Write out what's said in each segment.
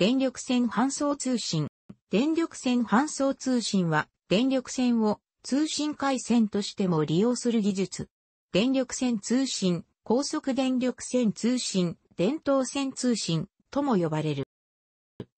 電力線搬送通信。電力線搬送通信は、電力線を通信回線としても利用する技術。電力線通信、高速電力線通信、電灯線通信とも呼ばれる。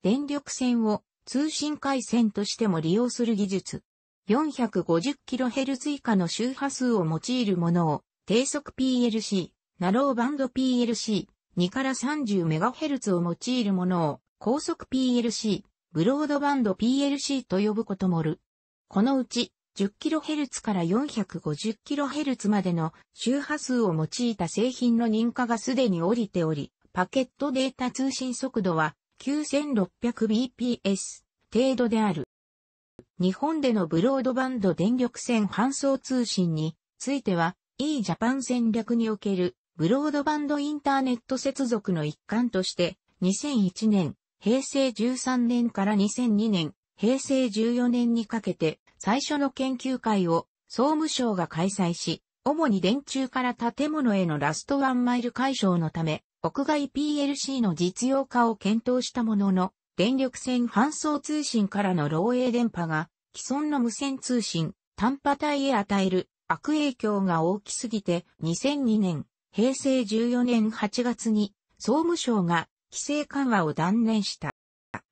電力線を通信回線としても利用する技術。450kHz 以下の周波数を用いるものを低速 PLC、ナローバンド PLC、2から 30MHz を用いるものを高速 PLC、ブロードバンド PLC と呼ぶこともる。このうち 10kHz から 450kHz までの周波数を用いた製品の認可がすでに降りており、パケットデータ通信速度は 9600bps 程度である。日本でのブロードバンド電力線搬送通信については e ジャパン戦略におけるブロードバンドインターネット接続の一環として2001年平成13年から2002年、平成14年にかけて最初の研究会を総務省が開催し、主に電柱から建物へのラストワンマイル解消のため、屋外 PLC の実用化を検討したものの、電力線搬送通信からの漏洩電波が既存の無線通信、短波帯へ与える悪影響が大きすぎて2002年、平成14年8月に総務省が規制緩和を断念した。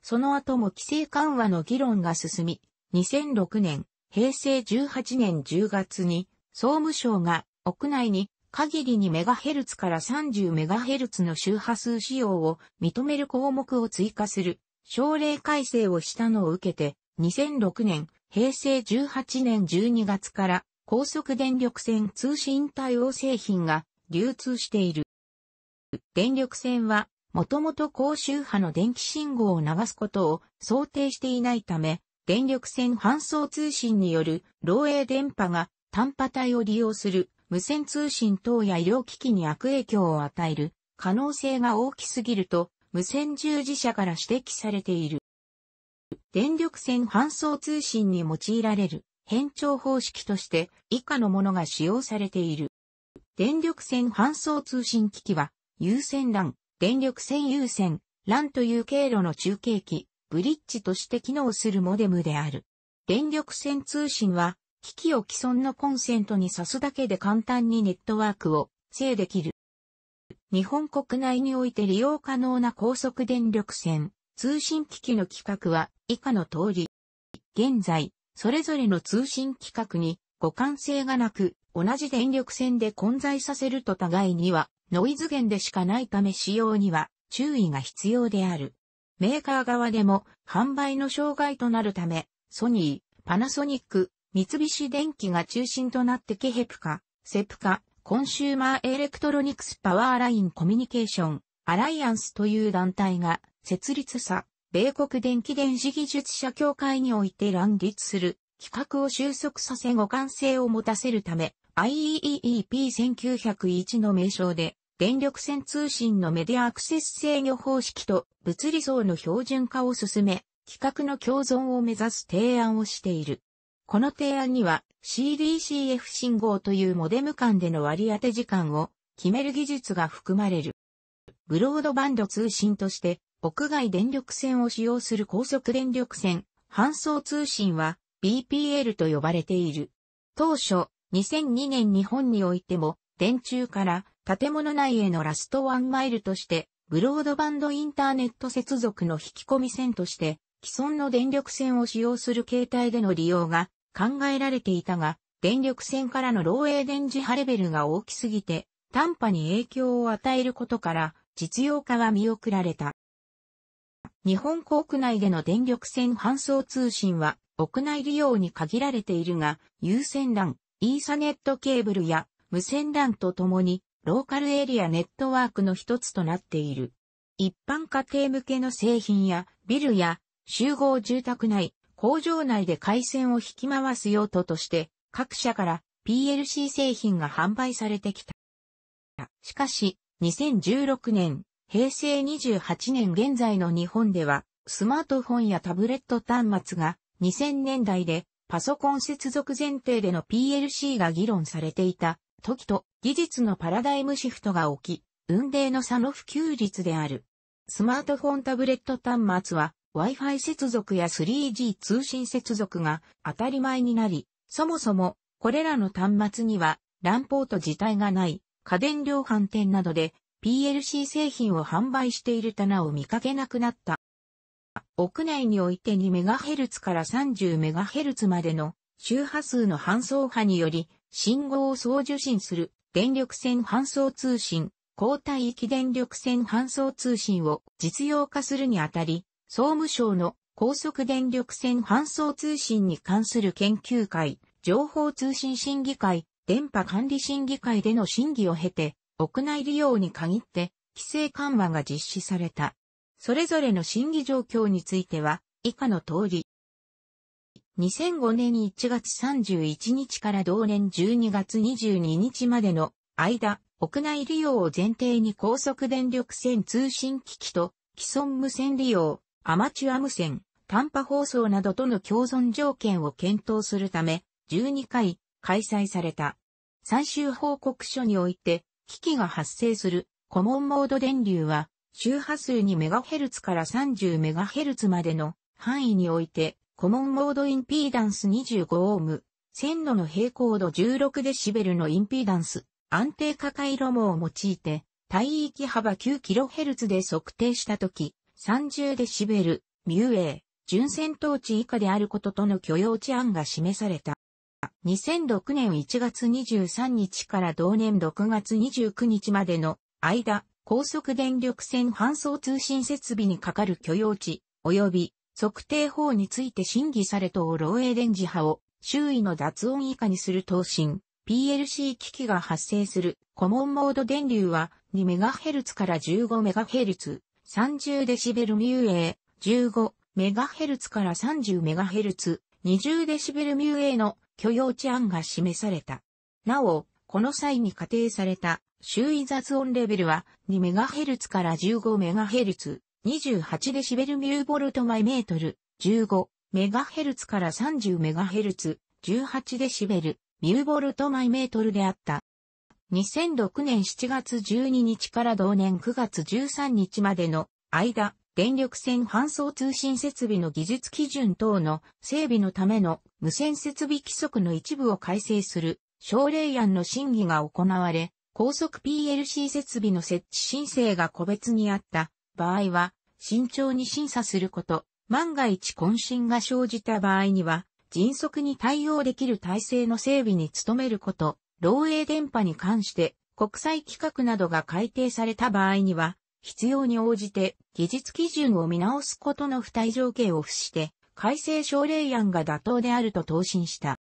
その後も規制緩和の議論が進み、2006年、平成18年10月に、総務省が屋内に限りにメガヘルツから30メガヘルツの周波数使用を認める項目を追加する省令改正をしたのを受けて、2006年、平成18年12月から高速電力線通信対応製品が流通している。電力線はもともと高周波の電気信号を流すことを想定していないため、電力線搬送通信による漏洩電波が単波帯を利用する無線通信等や医療機器に悪影響を与える可能性が大きすぎると無線従事者から指摘されている。電力線搬送通信に用いられる変調方式として以下のものが使用されている。電力線搬送通信機器は有線 LAN、電力線優先、LAN という経路の中継機、ブリッジとして機能するモデムである。電力線通信は、機器を既存のコンセントに挿すだけで簡単にネットワークを制できる。日本国内において利用可能な高速電力線、通信機器の規格は以下の通り。現在、それぞれの通信規格に互換性がなく、同じ電力線で混在させると互いにはノイズ源でしかないため使用には注意が必要である。メーカー側でも販売の障害となるため、ソニー、パナソニック、三菱電機が中心となってケヘプカ、セプカ、コンシューマーエレクトロニクスパワーラインコミュニケーション、アライアンスという団体が設立さ、米国電気電子技術者協会において乱立する企画を収束させ互換性を持たせるため IEEP1901 の名称で電力線通信のメディアアクセス制御方式と物理層の標準化を進め、企画の共存を目指す提案をしている。この提案には CDCF 信号というモデム間での割り当て時間を決める技術が含まれる。ブロードバンド通信として屋外電力線を使用する高速電力線、搬送通信は BPL と呼ばれている。当初、2002年日本においても電柱から建物内へのラストワンマイルとして、ブロードバンドインターネット接続の引き込み線として、既存の電力線を使用する携帯での利用が考えられていたが、電力線からの漏洩電磁波レベルが大きすぎて、短波に影響を与えることから、実用化は見送られた。日本国内での電力線搬送通信は、屋内利用に限られているが、有線 LAN、イーサネットケーブルや無線 LAN とともに、ローカルエリアネットワークの一つとなっている。一般家庭向けの製品やビルや集合住宅内、工場内で回線を引き回す用途として各社から PLC 製品が販売されてきた。しかし、2016年、平成28年現在の日本では、スマートフォンやタブレット端末が2000年代でパソコン接続前提での PLC が議論されていた時と技術のパラダイムシフトが起き、運命の差の普及率である。スマートフォンタブレット端末は Wi-Fi 接続や 3G 通信接続が当たり前になり、そもそもこれらの端末には LAN ポート自体がない家電量販店などで PLC 製品を販売している棚を見かけなくなった。屋内において 2MHz から 30MHz までの周波数の搬送波により信号を送受信する電力線搬送通信、交代域電力線搬送通信を実用化するにあたり、総務省の高速電力線搬送通信に関する研究会、情報通信審議会、電波管理審議会での審議を経て、屋内利用に限って規制緩和が実施された。それぞれの審議状況については、以下の通り、2005年1月31日から同年12月22日までの間、屋内利用を前提に高速電力線通信機器と既存無線利用、アマチュア無線、短波放送などとの共存条件を検討するため、12回開催された。最終報告書において、機器が発生するコモンモード電流は、周波数 2MHz から 30MHz までの範囲において、コモンモードインピーダンス25オーム、線路の平行度16デシベルのインピーダンス、安定化回路網を用いて、帯域幅 9kHz で測定したとき、30デシベル、ミューエー、純戦闘治以下であることとの許容値案が示された。2006年1月23日から同年6月29日までの間、高速電力線搬送通信設備にかかる許容値、及び測定法について審議されと漏洩電磁波を周囲の脱音以下にする答申、PLC 機器が発生するコモンモード電流は 2MHz から 15MHz、30dB ミュー 15MHz から 30MHz、20dB ミューの許容値案が示された。なお、この際に仮定された周囲雑音レベルは 2MHz から 15MHz、28デシベルミューボルト毎メートル、15メガヘルツから30メガヘルツ、18デシベルミューボルト毎メートルであった。2006年7月12日から同年9月13日までの間、電力線搬送通信設備の技術基準等の整備のための無線設備規則の一部を改正する省令案の審議が行われ、高速 PLC 設備の設置申請が個別にあった場合は、慎重に審査すること、万が一渾身が生じた場合には、迅速に対応できる体制の整備に努めること、漏洩電波に関して国際規格などが改定された場合には、必要に応じて技術基準を見直すことの付帯条件を付して、改正省令案が妥当であると答申した。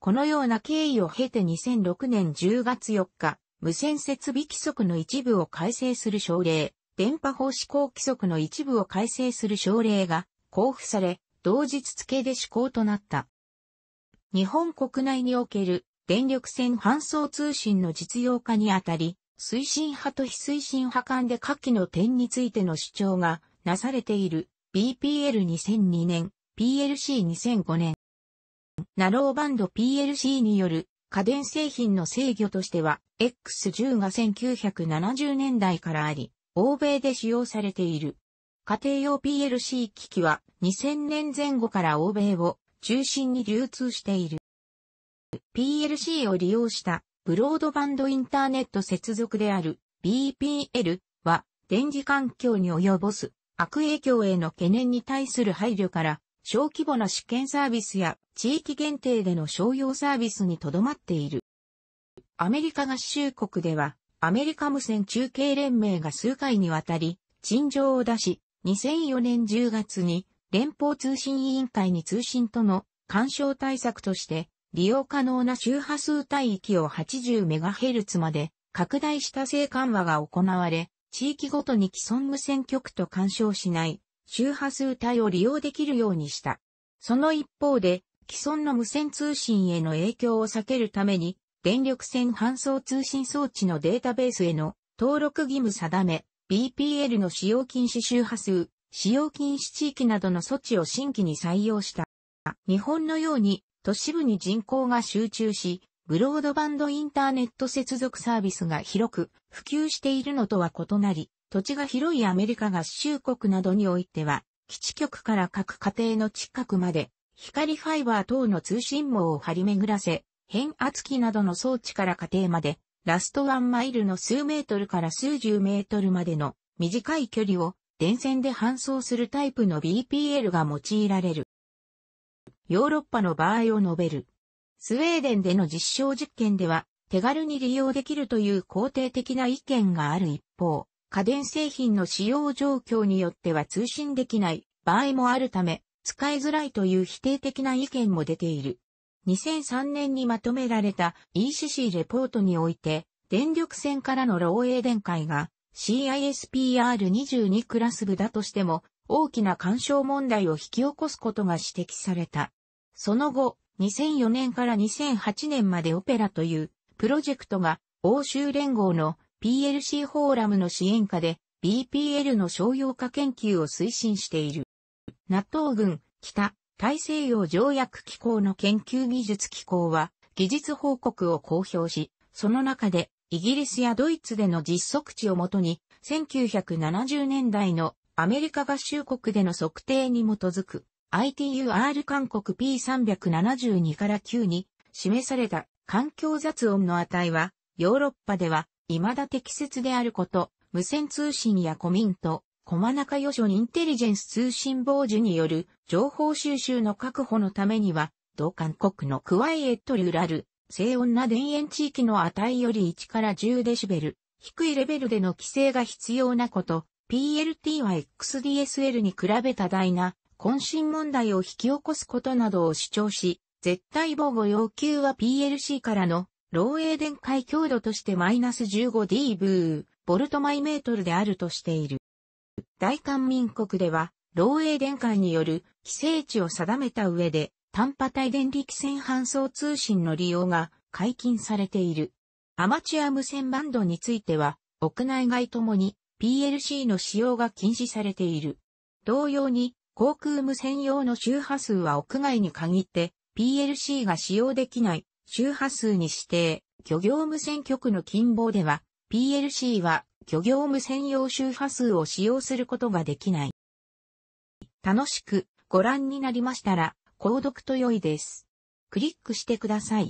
このような経緯を経て2006年10月4日、無線設備規則の一部を改正する省令、電波法施行規則の一部を改正する省令が交付され、同日付で施行となった。日本国内における電力線搬送通信の実用化にあたり、推進派と非推進派間で下記の点についての主張がなされている BPL2002 年、PLC2005 年。ナローバンド PLC による家電製品の制御としては X10 が1970年代からあり、欧米で使用されている。家庭用 PLC 機器は2000年前後から欧米を中心に流通している。PLC を利用したブロードバンドインターネット接続である BPL は電磁環境に及ぼす悪影響への懸念に対する配慮から小規模な試験サービスや地域限定での商用サービスにとどまっている。アメリカ合衆国ではアメリカ無線中継連盟が数回にわたり、陳情を出し、2004年10月に連邦通信委員会に通信との干渉対策として、利用可能な周波数帯域を 80MHz まで拡大した性緩和が行われ、地域ごとに既存無線局と干渉しない周波数帯を利用できるようにした。その一方で、既存の無線通信への影響を避けるために、電力線搬送通信装置のデータベースへの登録義務定め、BPL の使用禁止周波数、使用禁止地域などの措置を新規に採用した。日本のように都市部に人口が集中し、ブロードバンドインターネット接続サービスが広く普及しているのとは異なり、土地が広いアメリカ合衆国などにおいては、基地局から各家庭の近くまで、光ファイバー等の通信網を張り巡らせ、変圧器などの装置から家庭まで、ラストワンマイルの数メートルから数十メートルまでの短い距離を電線で搬送するタイプの BPL が用いられる。ヨーロッパの場合を述べる。スウェーデンでの実証実験では、手軽に利用できるという肯定的な意見がある一方、家電製品の使用状況によっては通信できない場合もあるため、使いづらいという否定的な意見も出ている。2003年にまとめられた ECC レポートにおいて、電力線からの漏洩電解が CISPR22 クラス部だとしても大きな干渉問題を引き起こすことが指摘された。その後、2004年から2008年までオペラというプロジェクトが欧州連合の PLC フォーラムの支援下で BPL の商用化研究を推進している。納豆群、北、大西洋条約機構の研究技術機構は、技術報告を公表し、その中で、イギリスやドイツでの実測値をもとに、1970年代のアメリカ合衆国での測定に基づく ITUR 韓国 P372 から9に示された環境雑音の値はヨーロッパでは未だ適切であること、無線通信やコミント、駒中予所インテリジェンス通信傍受による情報収集の確保のためには、同韓国のクワイエットリュラル、静音な田園地域の値より1から10デシベル、低いレベルでの規制が必要なこと、PLT は XDSL に比べ多大な渾身問題を引き起こすことなどを主張し、絶対防護要求は PLC からの漏洩電解強度としてマイナス1 5 d ー、ボルトマイメートルであるとしている。大韓民国では、漏洩電解による規制値を定めた上で、単波帯電力線搬送通信の利用が解禁されている。アマチュア無線バンドについては、屋内外ともに PLC の使用が禁止されている。同様に、航空無線用の周波数は屋外に限って PLC が使用できない周波数に指定、漁業無線局の近傍では PLC は漁業無専用周波数を使用することができない。楽しくご覧になりましたら、購読と良いです。クリックしてください。